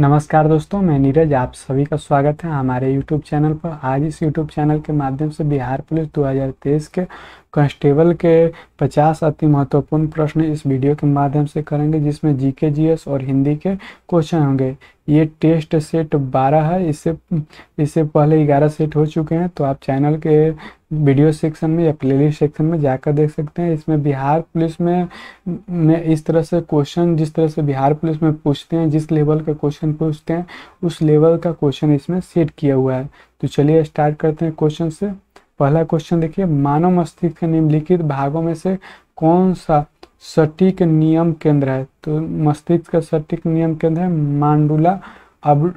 नमस्कार दोस्तों मैं नीरज आप सभी का स्वागत है हमारे यूट्यूब चैनल पर आज इस यूट्यूब चैनल के माध्यम से बिहार पुलिस 2023 के कांस्टेबल के 50 अति महत्वपूर्ण प्रश्न इस वीडियो के माध्यम से करेंगे जिसमें जीके जीएस और हिंदी के क्वेश्चन होंगे ये टेस्ट सेट 12 है इससे इससे पहले 11 सेट हो चुके हैं तो आप चैनल के वीडियो सेक्शन में या प्लेलिस्ट सेक्शन में जाकर देख सकते हैं इसमें बिहार पुलिस में में इस तरह से क्वेश्चन जिस तरह से बिहार पुलिस में पूछते हैं जिस लेवल का क्वेश्चन पूछते हैं उस लेवल का क्वेश्चन इसमें सेट किया हुआ है तो चलिए स्टार्ट करते हैं क्वेश्चन से पहला क्वेश्चन देखिए मानव मस्तिष्क के निम्नलिखित भागों में से कौन सा सटीक नियम केंद्र है तो मस्तिष्क का सटीक नियम केंद्र है मांडुला अब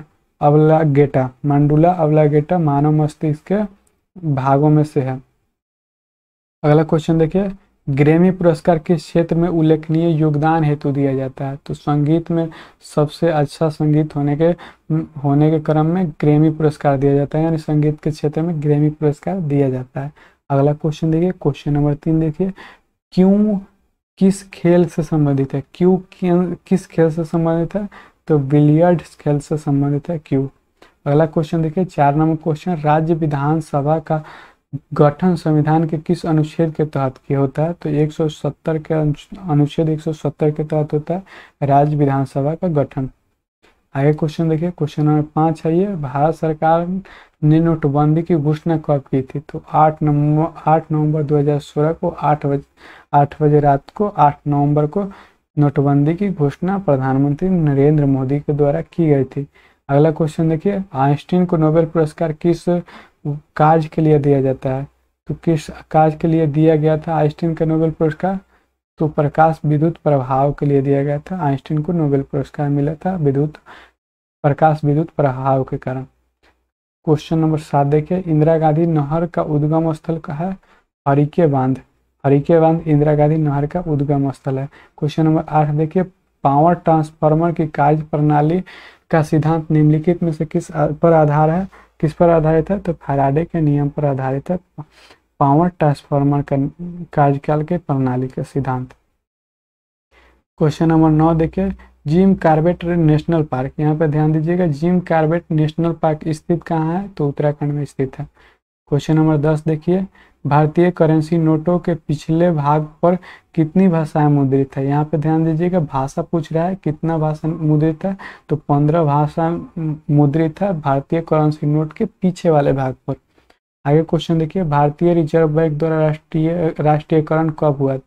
अवलागेटा मांडुला अवलागेटा मानव मस्तिष्क के भागों में से है अगला क्वेश्चन देखिए ग्रेमी पुरस्कार किस क्षेत्र में उल्लेखनीय योगदान हेतु दिया जाता है तो संगीत में सबसे अच्छा संगीत होने के होने के क्रम में ग्रेमी पुरस्कार दिया जाता है यानी संगीत के क्षेत्र में ग्रेमी पुरस्कार दिया जाता है अगला क्वेश्चन देखिए क्वेश्चन नंबर तीन देखिए क्यों किस खेल से संबंधित है क्यों किस खेल से संबंधित है तो बिलियर्ड खेल से संबंधित है क्यों अगला क्वेश्चन देखिए चार नंबर क्वेश्चन राज्य विधानसभा का गठन संविधान के किस अनुच्छेद के तहत के होता है तो 170 के अनुच्छेद 170 के तहत होता है राज्य विधानसभा का गठन आगे क्वेश्चन देखिए क्वेश्चन नंबर पांच है ये भारत सरकार ने नोटबंदी की घोषणा कब की थी तो आठ नवंबर आठ नवंबर 2016 को आठ बजे आठ बजे रात को आठ नवंबर को नोटबंदी की घोषणा प्रधानमंत्री नरेंद्र मोदी के द्वारा की गई थी अगला क्वेश्चन देखिए आइंस्टीन को नोबेल पुरस्कार किस कार्य के लिए दिया जाता है तो किस कार्य के लिए दिया गया था आइंस्टीन का नोबेल पुरस्कार तो प्रकाश विद्युत प्रभाव के लिए दिया गया था आइंस्टीन को नोबेल पुरस्कार मिला था विद्युत प्रकाश विद्युत प्रभाव के कारण क्वेश्चन नंबर सात देखिए इंदिरा गांधी नहर का उद्गम स्थल का है हरिके बांध हरिके बांध इंदिरा गांधी नहर का उद्गम स्थल है क्वेश्चन नंबर आठ देखिए पावर ट्रांसफार्मर की कार्य प्रणाली का सिद्धांत निम्नलिखित में से किस पर आधार है किस पर आधारित है तो फैराडे के नियम पर आधारित है पावर ट्रांसफार्मर कार्यकाल के प्रणाली का सिद्धांत क्वेश्चन नंबर नौ देखिए जिम कार्बेट नेशनल पार्क यहाँ पे ध्यान दीजिएगा जिम कार्बेट नेशनल पार्क स्थित कहाँ है तो उत्तराखंड में स्थित है क्वेश्चन नंबर दस देखिए भारतीय करेंसी नोटों के पिछले भाग पर कितनी भाषाएं मुद्रित है यहाँ पे ध्यान दीजिएगा भाषा पूछ रहा है कितना भाषा मुद्रित है तो पंद्रह भाषा मुद्रित है भारतीय करेंसी नोट के पीछे वाले भाग पर आगे क्वेश्चन देखिए भारतीय रिजर्व बैंक द्वारा राष्ट्रीय राष्ट्रीयकरण कब हुआ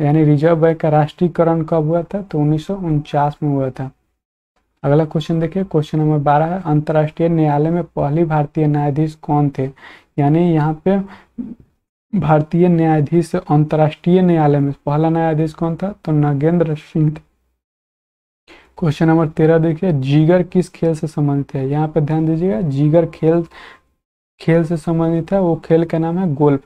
यानी रिजर्व बैंक का राष्ट्रीयकरण कब हुआ था तो उन्नीस में हुआ था अगला क्वेश्चन देखिए क्वेश्चन नंबर बारह है अंतर्राष्ट्रीय न्यायालय में पहली भारतीय न्यायाधीश कौन थे यानी यहाँ पे भारतीय न्यायाधीश अंतर्राष्ट्रीय न्यायालय में पहला न्यायाधीश कौन था तो नगेंद्र सिंह थे क्वेश्चन नंबर तेरह देखिए जीगर किस खेल से संबंधित है यहाँ पे ध्यान दीजिएगा जीगर खेल खेल से संबंधित है वो खेल का नाम है गोल्फ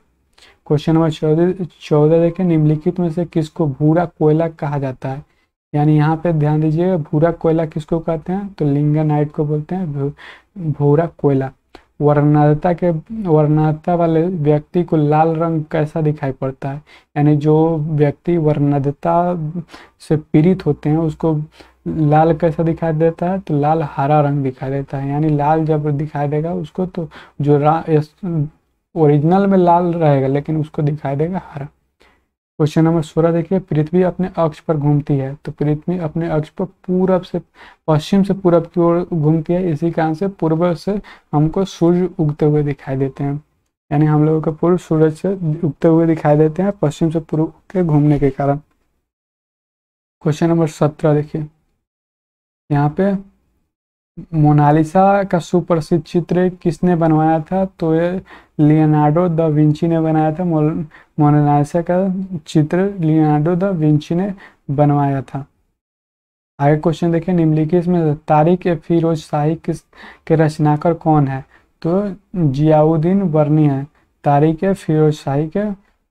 क्वेश्चन नंबर चौदह चौदह देखिए निम्नलिखित में से किसको भूरा कोयला कहा जाता है यानी यहाँ पे ध्यान दीजिएगा भूरा कोयला किसको कहते हैं तो लिंगा नाइट को बोलते हैं भूरा कोयला वर्णता के वर्णता वाले व्यक्ति को लाल रंग कैसा दिखाई पड़ता है यानी जो व्यक्ति वर्णता से पीड़ित होते हैं उसको लाल कैसा दिखाई देता है तो लाल हरा रंग दिखाई देता है यानी लाल जब दिखाई देगा उसको तो जो ओरिजिनल में लाल रहेगा लेकिन उसको दिखाई देगा हरा क्वेश्चन नंबर सोलह देखिए पृथ्वी अपने अक्ष पर घूमती है तो पृथ्वी अपने अक्ष पर पूरब से पश्चिम से पूरब की ओर घूमती है इसी कारण से पूर्व से हमको सूर्य उगते हुए दिखाई देते हैं यानी हम लोगों का पूर्व सूरज से उगते हुए दिखाई देते हैं पश्चिम से पूर्व के घूमने के कारण क्वेश्चन नंबर सत्रह देखिए यहाँ पे मोनालिसा का सुप्रसिद्ध चित्र किसने बनवाया था तो ये लियोनार्डो द विंची ने बनाया था मोनालिसा का चित्र लियोनार्डो द विंची ने बनवाया था आगे क्वेश्चन देखें निम्नलिखित में तारिक ए फिरोज शाही किस के रचनाकार कौन है तो जियाउद्दीन वर्नी है तारिक ए फिरोज शाही के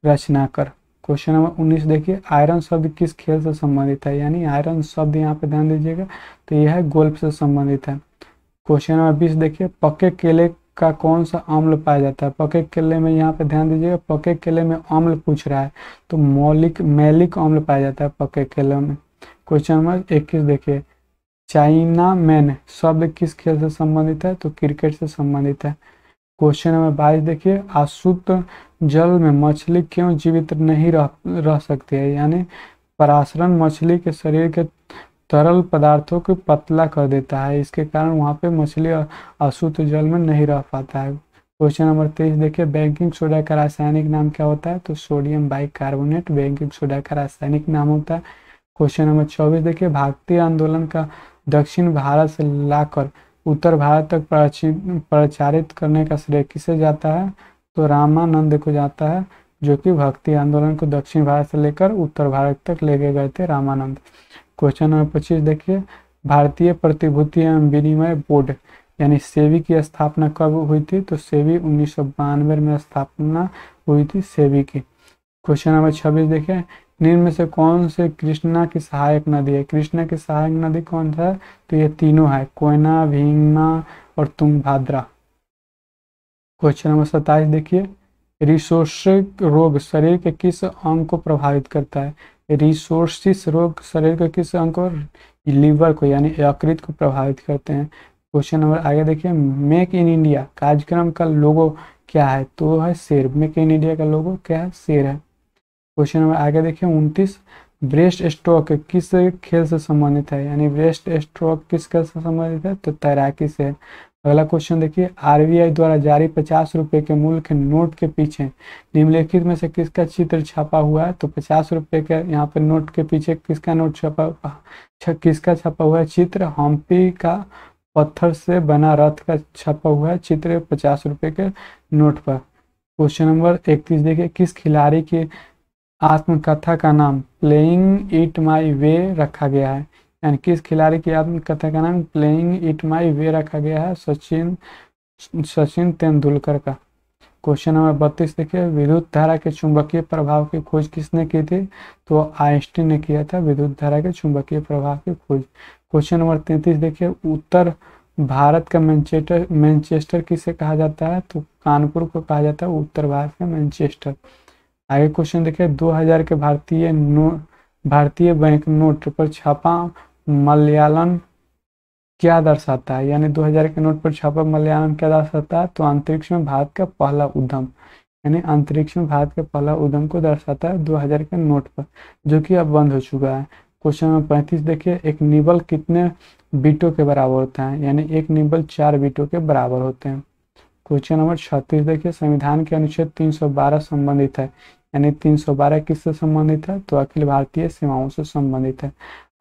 रचनाकार क्वेश्चन नंबर उन्नीस देखिए आयरन शब्द किस खेल से संबंधित है यानी आयरन शब्द यहाँ पे ध्यान दीजिएगा तो यह है गोल्फ से संबंधित है क्वेश्चन नंबर 20 देखिए पके केले का कौन सा अम्ल पाया जाता है पके केले में यहाँ पे ध्यान दीजिएगा पके केले में अम्ल पूछ रहा है तो मौलिक मैलिक अम्ल पाया जाता है पके केले में क्वेश्चन नंबर इक्कीस देखिए चाइना मैन शब्द किस खेल से संबंधित है तो क्रिकेट से संबंधित है क्वेश्चन नंबर बाईस देखिए अशुद्ध जल में मछली क्यों जीवित नहीं रह रह सकती है यानी पराशरण मछली के शरीर के तरल पदार्थों को पतला कर देता है इसके कारण वहाँ पे मछली अशुद्ध जल में नहीं रह पाता है क्वेश्चन नंबर तेईस देखिए बैंकिंग सोडा का रासायनिक नाम क्या होता है तो सोडियम बाइकार्बोनेट बैंकिंग सोडा का रासायनिक नाम होता है क्वेश्चन नंबर चौबीस देखिए भारतीय आंदोलन का दक्षिण भारत से लाकर उत्तर भारत तक प्रचारित करने का श्रेय किसे जाता है तो रामानंद को जाता है जो कि भक्ति आंदोलन को दक्षिण भारत से लेकर उत्तर भारत तक लेके गए थे रामानंद क्वेश्चन नंबर पच्चीस देखिए भारतीय प्रतिभूति एवं विनिमय बोर्ड यानी सेवी की स्थापना कब हुई थी तो सेवी उन्नीस में स्थापना हुई थी सेवी की क्वेश्चन नंबर छब्बीस देखिए निम्न में से कौन से कृष्णा की सहायक नदी है कृष्णा की सहायक नदी कौन सा है तो ये तीनों है कोयना भींगना और भाद्रा क्वेश्चन नंबर सत्ताईस देखिए रिसोर्सिक रोग शरीर के किस अंग को प्रभावित करता है रिसोर्सिस रोग शरीर के किस अंग को लीवर को यानी यकृत को प्रभावित करते हैं क्वेश्चन नंबर आगे देखिए मेक इन इंडिया कार्यक्रम का लोगो क्या है तो है शेर मेक इन इंडिया का लोगो क्या है शेर है क्वेश्चन नंबर आगे देखिए उनतीस ब्रेस्ट स्ट्रोक किस खेल से संबंधित है यानी ब्रेस्ट स्ट्रोक किस खेल से संबंधित है तो तैराकी से अगला क्वेश्चन देखिए आरबीआई द्वारा जारी पचास रुपए के मूल्य के नोट के पीछे निम्नलिखित में से किसका चित्र छापा हुआ है तो पचास रुपए के यहाँ पर नोट के पीछे किसका नोट छपा किसका छपा हुआ है चित्र हम्पी का पत्थर से बना रथ का छपा हुआ है चित्र पचास रुपए के नोट पर क्वेश्चन नंबर इकतीस देखिए किस खिलाड़ी के आत्मकथा का नाम प्लेइंग इट माई वे रखा गया है यानी किस खिलाड़ी की आत्मकथा का नाम प्लेइंग इट माई वे रखा गया है सचिन सचिन तेंदुलकर का क्वेश्चन नंबर बत्तीस देखिए विद्युत धारा के चुंबकीय प्रभाव की खोज किसने की थी तो आइंस्टीन ने किया था विद्युत धारा के चुंबकीय प्रभाव की खोज क्वेश्चन नंबर तैंतीस देखिए उत्तर भारत का मैनचेस्टर मैनचेस्टर किसे कहा जाता है तो कानपुर को कहा जाता है उत्तर भारत का मैनचेस्टर आगे क्वेश्चन देखिए 2000 के भारतीय नो भारतीय बैंक नोट पर छापा मलयालम क्या दर्शाता है यानी 2000 के नोट पर छापा मलयालम क्या दर्शाता है तो अंतरिक्ष में भारत का पहला उद्यम यानी अंतरिक्ष में भारत के पहला उद्यम को दर्शाता है 2000 के नोट पर जो कि अब बंद हो चुका है क्वेश्चन नंबर पैंतीस देखिए एक निबल कितने बीटों के बराबर होता है यानी एक निबल चार बीटों के बराबर होते हैं क्वेश्चन नंबर छत्तीस देखिए संविधान के अनुच्छेद 312 संबंधित है यानी 312 किससे संबंधित है तो अखिल भारतीय सीमाओं से संबंधित है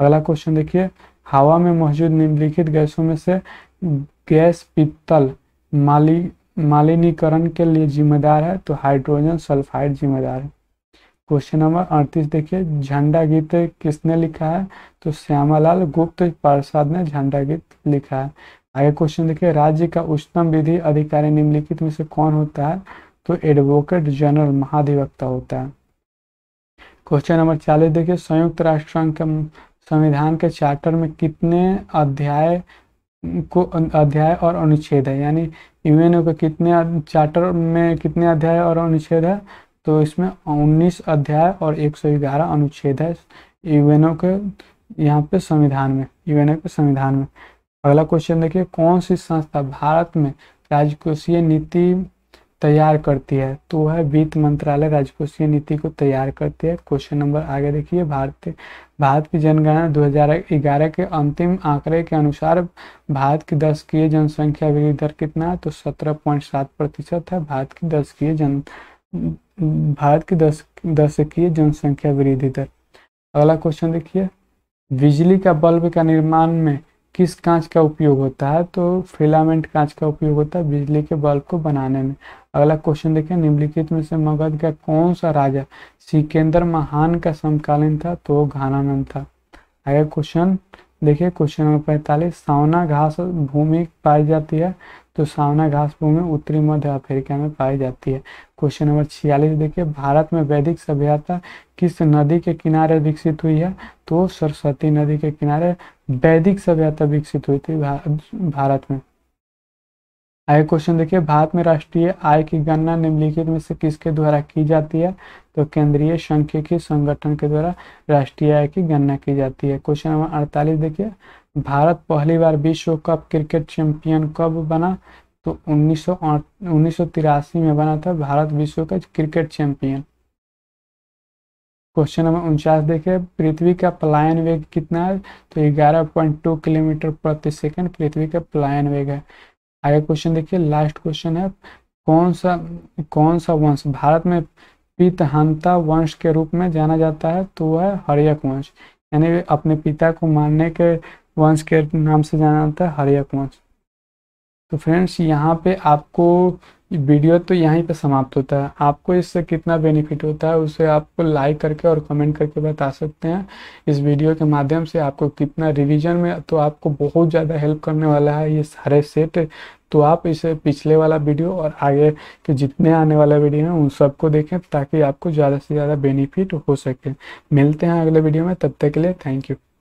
अगला क्वेश्चन देखिए हवा में मौजूद निम्नलिखित गैसों में से गैस पित्तल माली मालिनीकरण के लिए जिम्मेदार है तो हाइड्रोजन सल्फाइड जिम्मेदार है क्वेश्चन नंबर अड़तीस देखिए झंडा गीत किसने लिखा है तो श्यामालाल गुप्त प्रसाद ने झंडा गीत लिखा है आगे क्वेश्चन देखिए राज्य का उच्चतम विधि अधिकारी निम्नलिखित में से कौन होता है तो एडवोकेट जनरल महाधिवक्ता होता है क्वेश्चन नंबर चालीस देखिए संयुक्त राष्ट्र संघ के संविधान के चार्टर में कितने अध्याय को अध्याय और अनुच्छेद है यानी यूएनओ के कितने चार्टर में कितने अध्याय और अनुच्छेद है तो इसमें 19 अध्याय और 111 अनुच्छेद है यूएनओ के यहाँ पे संविधान में यूएनओ के संविधान में अगला क्वेश्चन देखिए कौन सी संस्था भारत में राजकोषीय नीति तैयार करती है तो वह वित्त मंत्रालय राजकोषीय नीति को तैयार करती है क्वेश्चन नंबर आगे देखिए भारत भारत की जनगणना 2011 के अंतिम आंकड़े के अनुसार भारत की की जनसंख्या वृद्धि दर कितना है तो 17.7 प्रतिशत है भारत की की जन भारत की दस की जनसंख्या वृद्धि दर अगला क्वेश्चन देखिए बिजली का बल्ब का निर्माण में किस कांच का उपयोग होता है तो फिलामेंट कांच का उपयोग होता है बिजली के बल्ब को बनाने में अगला क्वेश्चन देखें निम्नलिखित में से मगध का कौन सा राजा सिकेंद्र महान का समकालीन था तो घानानंद था अगला क्वेश्चन देखिए क्वेश्चन नंबर पैंतालीस सावना घास भूमि पाई जाती है तो सावना घास भूमि उत्तरी मध्य अफ्रीका में पाई जाती है क्वेश्चन नंबर छियालीस देखिए भारत में वैदिक सभ्यता किस नदी के किनारे विकसित हुई है तो सरस्वती नदी के किनारे वैदिक सभ्यता विकसित हुई थी भारत में आगे क्वेश्चन देखिए भारत में राष्ट्रीय आय की गणना निम्नलिखित में से किसके द्वारा की जाती है तो केंद्रीय सांख्यिकी संगठन के द्वारा राष्ट्रीय आय की गणना की जाती है क्वेश्चन नंबर अड़तालीस देखिए भारत पहली बार विश्व कप क्रिकेट चैंपियन कब बना तो उन्नीस में बना था भारत विश्व का क्रिकेट चैंपियन क्वेश्चन नंबर उनचास देखिए पृथ्वी का पलायन वेग कितना है तो ग्यारह पॉइंट टू किलोमीटर प्रति सेकंड पृथ्वी का पलायन वेग है आगे क्वेश्चन देखिए लास्ट क्वेश्चन है कौन सा कौन सा वंश भारत में पीतहंता वंश के रूप में जाना जाता है तो वह है हरियक वंश यानी अपने पिता को मारने के वंश के नाम से जाना जाता है हरियक वंश तो फ्रेंड्स यहाँ पे आपको वीडियो तो यहीं पे समाप्त होता है आपको इससे कितना बेनिफिट होता है उसे आपको लाइक करके और कमेंट करके बता सकते हैं इस वीडियो के माध्यम से आपको कितना रिवीजन में तो आपको बहुत ज़्यादा हेल्प करने वाला है ये सारे सेट तो आप इसे पिछले वाला वीडियो और आगे के जितने आने वाला वीडियो हैं उन सबको देखें ताकि आपको ज़्यादा से ज़्यादा बेनिफिट हो सके मिलते हैं अगले वीडियो में तब तक के लिए थैंक यू